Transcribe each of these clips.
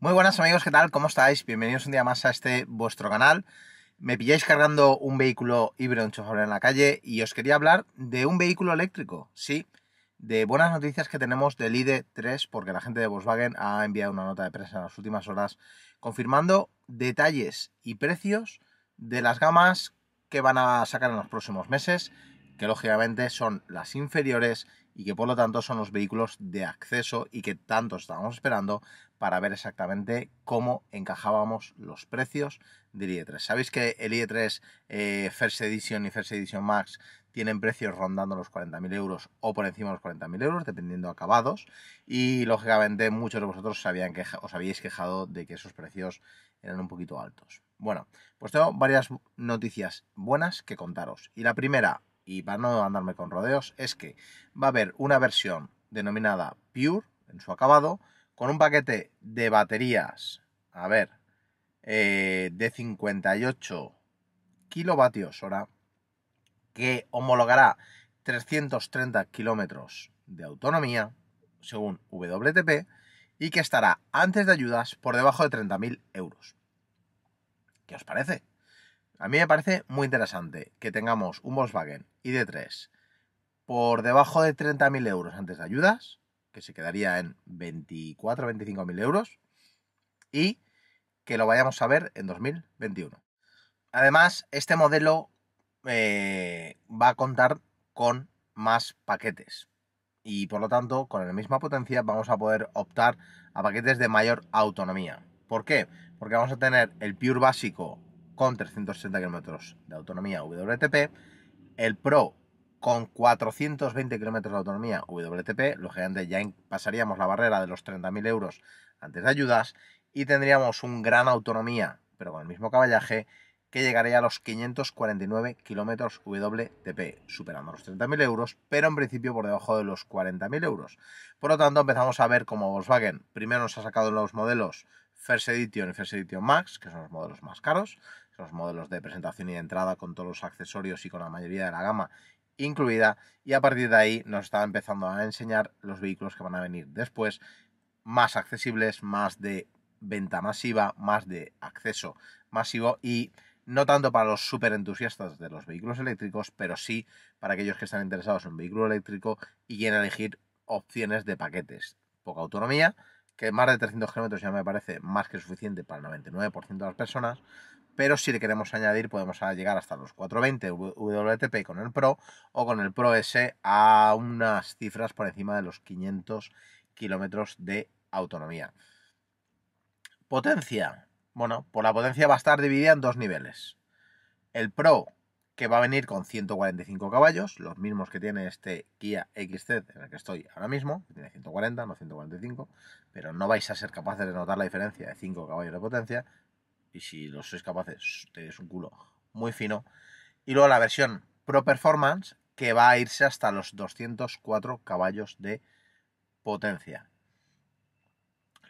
Muy buenas amigos, ¿qué tal? ¿Cómo estáis? Bienvenidos un día más a este vuestro canal. Me pilláis cargando un vehículo híbrido enchufable en la calle y os quería hablar de un vehículo eléctrico, sí, de buenas noticias que tenemos del ID3 porque la gente de Volkswagen ha enviado una nota de prensa en las últimas horas confirmando detalles y precios de las gamas que van a sacar en los próximos meses, que lógicamente son las inferiores y que por lo tanto son los vehículos de acceso y que tanto estábamos esperando para ver exactamente cómo encajábamos los precios del IE3. Sabéis que el IE3 eh, First Edition y First Edition Max tienen precios rondando los 40.000 euros o por encima de los 40.000 euros, dependiendo acabados. Y lógicamente muchos de vosotros os habíais quejado de que esos precios eran un poquito altos. Bueno, pues tengo varias noticias buenas que contaros. Y la primera, y para no andarme con rodeos, es que va a haber una versión denominada Pure en su acabado, con un paquete de baterías, a ver, eh, de 58 kilovatios hora, que homologará 330 kilómetros de autonomía, según WTP, y que estará antes de ayudas por debajo de 30.000 euros. ¿Qué os parece? A mí me parece muy interesante que tengamos un Volkswagen ID3 por debajo de 30.000 euros antes de ayudas, que se quedaría en 24 o 25.000 euros, y que lo vayamos a ver en 2021. Además, este modelo eh, va a contar con más paquetes y por lo tanto con la misma potencia vamos a poder optar a paquetes de mayor autonomía. ¿Por qué? Porque vamos a tener el Pure básico con 360 km de autonomía WTP, el Pro con 420 km de autonomía WTP, lógicamente ya pasaríamos la barrera de los 30.000 euros antes de ayudas y tendríamos un gran autonomía, pero con el mismo caballaje, que llegaría a los 549 km WTP, superando los 30.000 euros, pero en principio por debajo de los 40.000 euros. Por lo tanto, empezamos a ver cómo Volkswagen primero nos ha sacado los modelos First Edition y First Edition Max, que son los modelos más caros, los modelos de presentación y de entrada con todos los accesorios y con la mayoría de la gama incluida y a partir de ahí nos está empezando a enseñar los vehículos que van a venir después más accesibles, más de venta masiva, más de acceso masivo y no tanto para los superentusiastas entusiastas de los vehículos eléctricos, pero sí para aquellos que están interesados en un vehículo eléctrico y quieren elegir opciones de paquetes. Poca autonomía, que más de 300 kilómetros ya me parece más que suficiente para el 99% de las personas, pero si le queremos añadir podemos llegar hasta los 420 WTP con el Pro o con el Pro S a unas cifras por encima de los 500 kilómetros de autonomía. Potencia. Bueno, por pues la potencia va a estar dividida en dos niveles. El Pro, que va a venir con 145 caballos, los mismos que tiene este Kia XZ en el que estoy ahora mismo, que tiene 140, no 145, pero no vais a ser capaces de notar la diferencia de 5 caballos de potencia, y si lo sois capaces, tenéis un culo muy fino. Y luego la versión Pro Performance, que va a irse hasta los 204 caballos de potencia.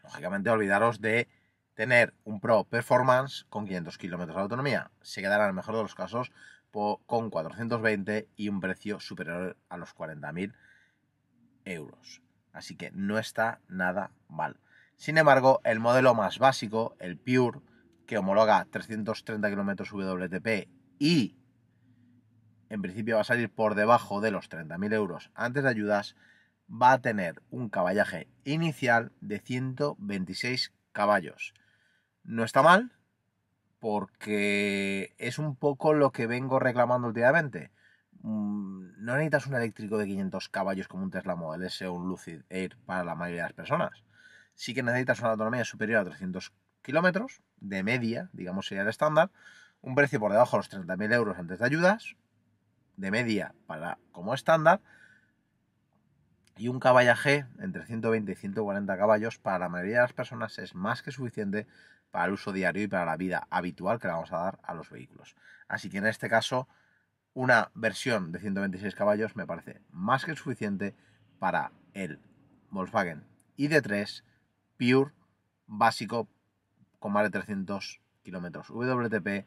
Lógicamente, olvidaros de tener un Pro Performance con 500 kilómetros de autonomía. Se quedará en el mejor de los casos con 420 y un precio superior a los 40.000 euros. Así que no está nada mal. Sin embargo, el modelo más básico, el Pure, que homologa 330 km WTP y en principio va a salir por debajo de los 30.000 euros antes de ayudas, va a tener un caballaje inicial de 126 caballos. No está mal, porque es un poco lo que vengo reclamando últimamente. Mm, no necesitas un eléctrico de 500 caballos como un Tesla Model S o un Lucid Air para la mayoría de las personas. Sí que necesitas una autonomía superior a 300 kilómetros, de media, digamos sería el estándar, un precio por debajo de los 30.000 euros antes de ayudas, de media para como estándar, y un caballaje entre 120 y 140 caballos para la mayoría de las personas es más que suficiente para el uso diario y para la vida habitual que le vamos a dar a los vehículos. Así que en este caso, una versión de 126 caballos me parece más que suficiente para el Volkswagen ID3 Pure básico con más de 300 kilómetros WTP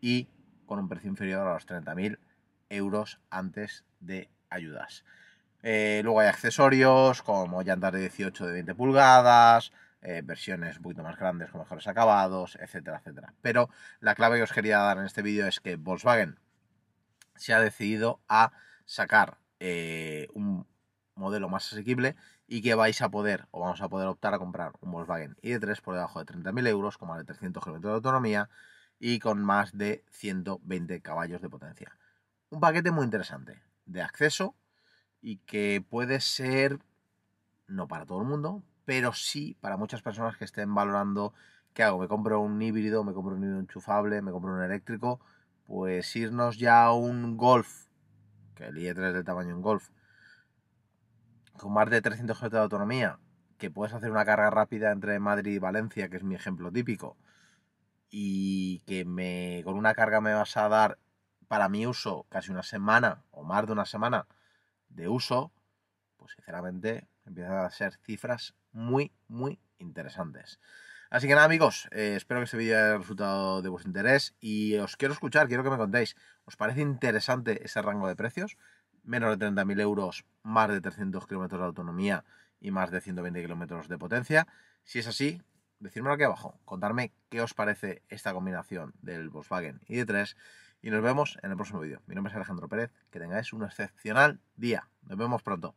y con un precio inferior a los 30.000 euros antes de ayudas. Eh, luego hay accesorios como llantas de 18 de 20 pulgadas, eh, versiones un poquito más grandes con mejores acabados, etcétera, etcétera. Pero la clave que os quería dar en este vídeo es que Volkswagen se ha decidido a sacar eh, un modelo más asequible y que vais a poder o vamos a poder optar a comprar un Volkswagen ID3 por debajo de 30.000 euros con más de 300 km de autonomía y con más de 120 caballos de potencia. Un paquete muy interesante de acceso y que puede ser no para todo el mundo, pero sí para muchas personas que estén valorando qué hago, me compro un híbrido, me compro un híbrido enchufable, me compro un eléctrico, pues irnos ya a un Golf, que el i3 es del tamaño de un Golf, con más de 300 km de autonomía, que puedes hacer una carga rápida entre Madrid y Valencia, que es mi ejemplo típico, y que me, con una carga me vas a dar para mi uso casi una semana o más de una semana de uso, pues sinceramente empiezan a ser cifras muy, muy interesantes. Así que nada amigos, eh, espero que este vídeo haya resultado de vuestro interés y os quiero escuchar, quiero que me contéis, ¿os parece interesante ese rango de precios? menos de 30.000 euros, más de 300 kilómetros de autonomía y más de 120 kilómetros de potencia. Si es así, decírmelo aquí abajo, contarme qué os parece esta combinación del Volkswagen de 3 y nos vemos en el próximo vídeo. Mi nombre es Alejandro Pérez, que tengáis un excepcional día. Nos vemos pronto.